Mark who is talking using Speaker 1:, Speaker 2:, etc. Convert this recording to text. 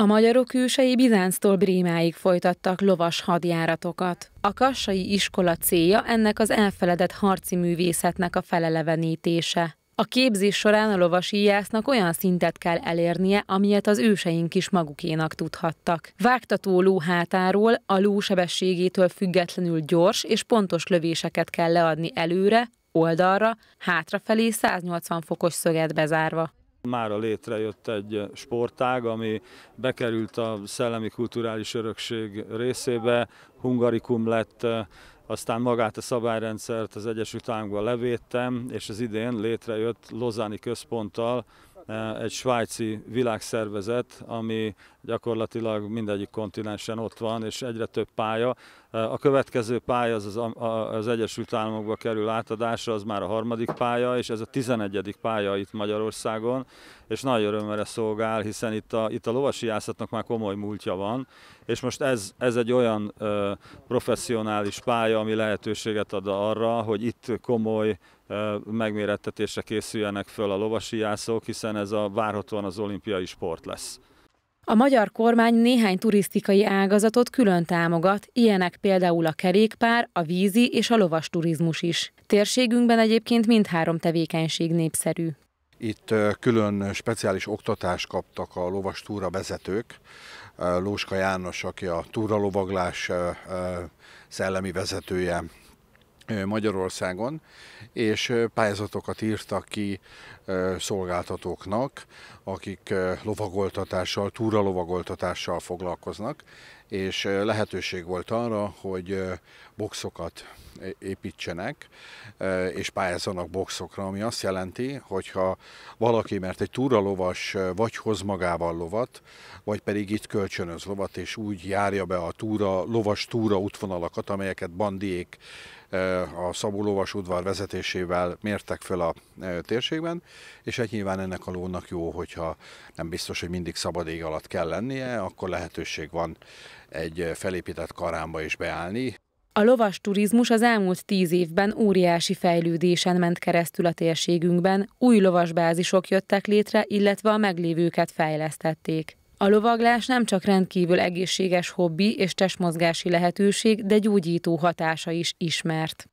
Speaker 1: A magyarok ősei Bizánctól Brémáig folytattak lovas hadjáratokat. A kassai iskola célja ennek az elfeledett harci művészetnek a felelevenítése. A képzés során a lovasíjásznak olyan szintet kell elérnie, amilyet az őseink is magukénak tudhattak. Vágtató ló hátáról, a ló sebességétől függetlenül gyors és pontos lövéseket kell leadni előre, oldalra, hátrafelé 180 fokos szöget bezárva.
Speaker 2: Mára létrejött egy sportág, ami bekerült a szellemi kulturális örökség részébe, hungarikum lett, aztán magát a szabályrendszert az Egyesült Államokban levédtem, és az idén létrejött Lozáni központtal Eh, egy svájci világszervezet, ami gyakorlatilag mindegyik kontinensen ott van, és egyre több pálya. Eh, a következő pálya az, az, az Egyesült Államokba kerül átadásra, az már a harmadik pálya, és ez a 11. pálya itt Magyarországon, és nagy örömre szolgál, hiszen itt a, itt a lovasiászatnak már komoly múltja van, és most ez, ez egy olyan ö, eh, professzionális pálya, ami lehetőséget ad arra, hogy itt komoly megmérettetésre készüljenek föl a jászók, hiszen ez a várhatóan az olimpiai sport lesz.
Speaker 1: A magyar kormány néhány turisztikai ágazatot külön támogat, ilyenek például a kerékpár, a vízi és a lovas turizmus is. Térségünkben egyébként mindhárom tevékenység népszerű.
Speaker 3: Itt külön speciális oktatást kaptak a lovas túra vezetők. Lóska János, aki a túralovaglás szellemi vezetője Magyarországon, és pályázatokat írtak ki szolgáltatóknak, akik lovagoltatással, túralovagoltatással foglalkoznak, és lehetőség volt arra, hogy boxokat építsenek, és pályázzanak boxokra, ami azt jelenti, hogyha valaki, mert egy túralovas vagy hoz magával lovat, vagy pedig itt kölcsönöz lovat, és úgy járja be a túra, lovas túra útvonalakat, amelyeket bandiék a Szabó Lovas udvar vezetésével mértek fel a térségben, és egy hát nyilván ennek a lónak jó, hogyha nem biztos, hogy mindig szabad ég alatt kell lennie, akkor lehetőség van egy felépített karámba is beállni.
Speaker 1: A lovas turizmus az elmúlt tíz évben óriási fejlődésen ment keresztül a térségünkben, új lovasbázisok jöttek létre, illetve a meglévőket fejlesztették. A lovaglás nem csak rendkívül egészséges hobbi és testmozgási lehetőség, de gyógyító hatása is ismert.